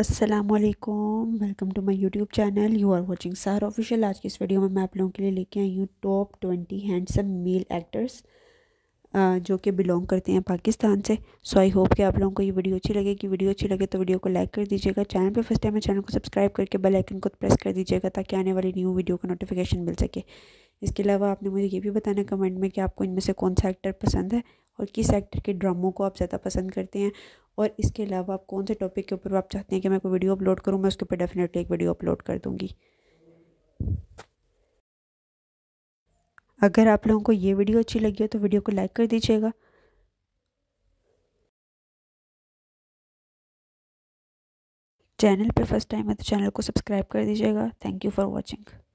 असलकम welcome to my YouTube channel you are watching Saar official आज की इस वीडियो में मैं आप लोगों के लिए लेके आई हूँ top twenty handsome male actors जो कि बिलोंग करते हैं पाकिस्तान से सो आई होप कि आप लोगों को ये वीडियो अच्छी लगे कि वीडियो अच्छी लगे तो वीडियो को लाइक कर दीजिएगा चैनल पे फर्स्ट टाइम है चैनल को सब्सक्राइब करके बेल आइकन को प्रेस कर दीजिएगा ताकि आने वाली न्यू वीडियो का नोटिफिकेशन मिल सके इसके अलावा आपने मुझे ये भी बताना कमेंट में कि आपको इनमें से कौन सा एक्टर पसंद है और किस एक्टर के ड्रामों को आप ज़्यादा पसंद करते हैं और इसके अलावा आप कौन से टॉपिक के ऊपर आप चाहते हैं कि मैं कोई वीडियो अपलोड करूँ मैं उसके ऊपर डेफिनेटली एक वीडियो अपलोड कर दूँगी अगर आप लोगों को ये वीडियो अच्छी लगी हो तो वीडियो को लाइक कर दीजिएगा चैनल पर फर्स्ट टाइम है तो चैनल को सब्सक्राइब कर दीजिएगा थैंक यू फॉर वॉचिंग